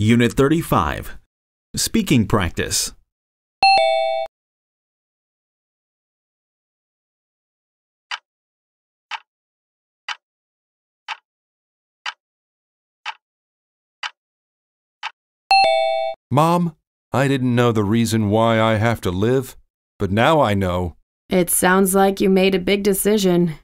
Unit 35 Speaking Practice Mom, I didn't know the reason why I have to live, but now I know. It sounds like you made a big decision.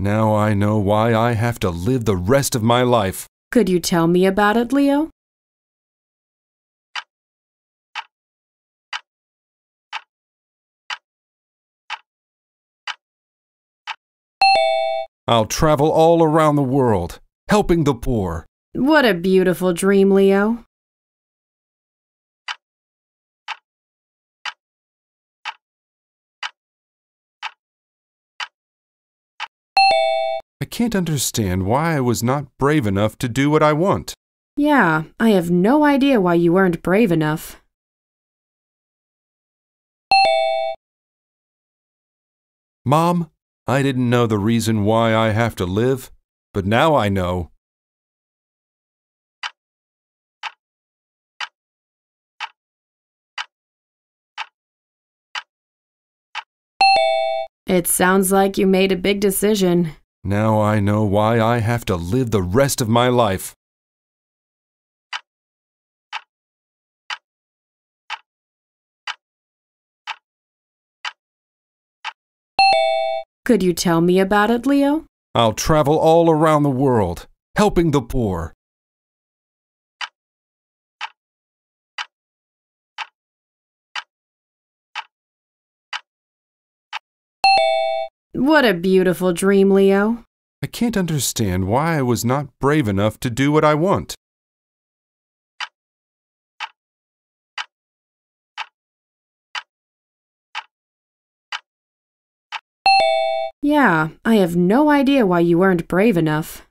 Now I know why I have to live the rest of my life. Could you tell me about it, Leo? I'll travel all around the world, helping the poor. What a beautiful dream, Leo. I can't understand why I was not brave enough to do what I want. Yeah, I have no idea why you weren't brave enough. Mom, I didn't know the reason why I have to live, but now I know. It sounds like you made a big decision. Now I know why I have to live the rest of my life. Could you tell me about it, Leo? I'll travel all around the world, helping the poor. What a beautiful dream, Leo. I can't understand why I was not brave enough to do what I want. Yeah, I have no idea why you weren't brave enough.